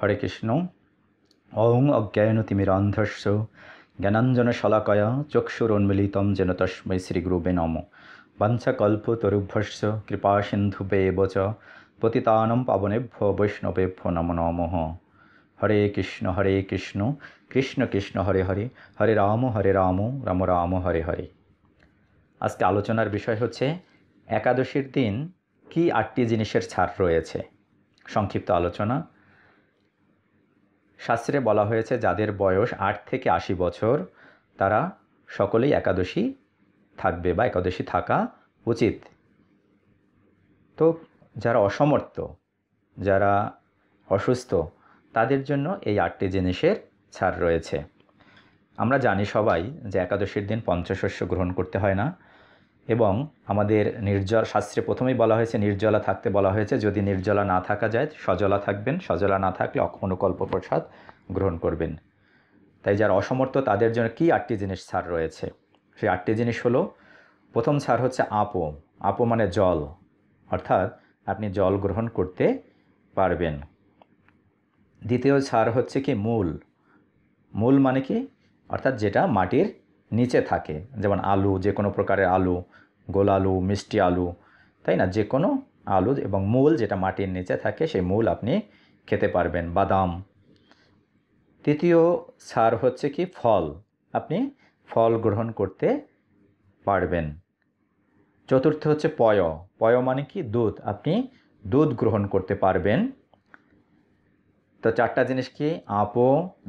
হরে কৃষ্ণ ওং অজ্ঞায়নতিমিরান্ধস্য জ্ঞানাঞ্জন শলাকয়া চক্ষুরোন্মিলিতম যেন তস্মৈ শ্রীগুরুবে নম বাঞ্ছাকল্পতরুভ্যস্য কৃপা সিন্ধুবেব চ পতিতানম পাবনেভ্য বৈষ্ণবেভ্য নম নমঃ হরে কৃষ্ণ হরে কৃষ্ণ কৃষ্ণ কৃষ্ণ হরে হরে হরে রাম হরে রাম রাম রাম হরে হরে আজকে আলোচনার বিষয় হচ্ছে একাদশীর দিন কি আটটি জিনিসের ছাড় রয়েছে সংক্ষিপ্ত আলোচনা শাস্ত্রে বলা হয়েছে যাদের বয়স আট থেকে আশি বছর তারা সকলেই একাদশী থাকবে বা একাদশী থাকা উচিত তো যারা অসমর্থ যারা অসুস্থ তাদের জন্য এই আটটি জিনিসের ছাড় রয়েছে আমরা জানি সবাই যে একাদশীর দিন পঞ্চশস্য গ্রহণ করতে হয় না এবং আমাদের নির্জল শাস্ত্রে প্রথমেই বলা হয়েছে নির্জলা থাকতে বলা হয়েছে যদি নির্জলা না থাকা যায় সজলা থাকবেন সজলা না থাকলে অনুকল্প প্রসাদ গ্রহণ করবেন তাই যারা অসমর্থ তাদের জন্য কি আটটি জিনিস সার রয়েছে সেই আটটি জিনিস হলো প্রথম সার হচ্ছে আপো আপো মানে জল অর্থাৎ আপনি জল গ্রহণ করতে পারবেন দ্বিতীয় সার হচ্ছে কি মূল মূল মানে কি অর্থাৎ যেটা মাটির নিচে থাকে যেমন আলু যে কোনো প্রকারের আলু গোল আলু মিষ্টি আলু তাই না যে কোনো আলু এবং মূল যেটা মাটির নিচে থাকে সেই মূল আপনি খেতে পারবেন বাদাম তৃতীয় সার হচ্ছে কি ফল আপনি ফল গ্রহণ করতে পারবেন চতুর্থ হচ্ছে পয় পয় মানে কি দুধ আপনি দুধ গ্রহণ করতে পারবেন তো চারটা জিনিস কি আপো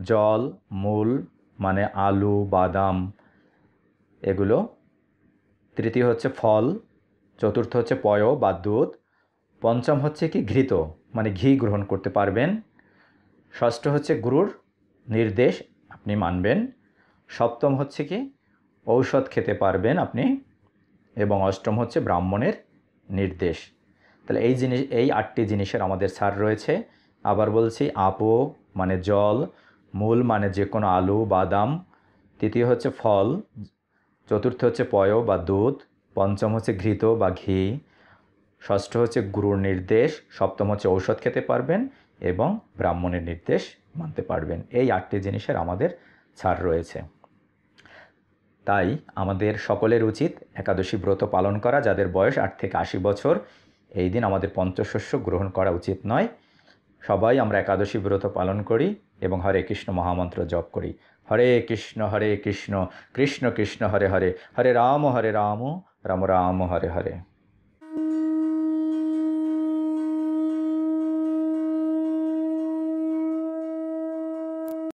জল মূল মানে আলু বাদাম এগুলো তৃতীয় হচ্ছে ফল চতুর্থ হচ্ছে পয় বা দুধ পঞ্চম হচ্ছে কি ঘৃত মানে ঘি গ্রহণ করতে পারবেন ষষ্ঠ হচ্ছে গুরুর নির্দেশ আপনি মানবেন সপ্তম হচ্ছে কি ঔষধ খেতে পারবেন আপনি এবং অষ্টম হচ্ছে ব্রাহ্মণের নির্দেশ তাহলে এই জিনিস এই আটটি জিনিসের আমাদের সার রয়েছে আবার বলছি আপো মানে জল মূল মানে যে কোনো আলু বাদাম তৃতীয় হচ্ছে ফল চতুর্থ হচ্ছে পয় বা দুধ পঞ্চম হচ্ছে ঘৃত বা ঘি ষষ্ঠ হচ্ছে গুরুর নির্দেশ সপ্তম হচ্ছে ঔষধ খেতে পারবেন এবং ব্রাহ্মণের নির্দেশ মানতে পারবেন এই আটটি জিনিসের আমাদের ছাড় রয়েছে তাই আমাদের সকলের উচিত একাদশী ব্রত পালন করা যাদের বয়স আট থেকে আশি বছর এই দিন আমাদের পঞ্চশস্য গ্রহণ করা উচিত নয় সবাই আমরা একাদশী ব্রত পালন করি এবং হরে কৃষ্ণ মহামন্ত্র জপ করি হরে কৃষ্ণ হরে কৃষ্ণ কৃষ্ণ কৃষ্ণ হরে হরে হরে রাম হরে রাম রাম রাম হরে হরে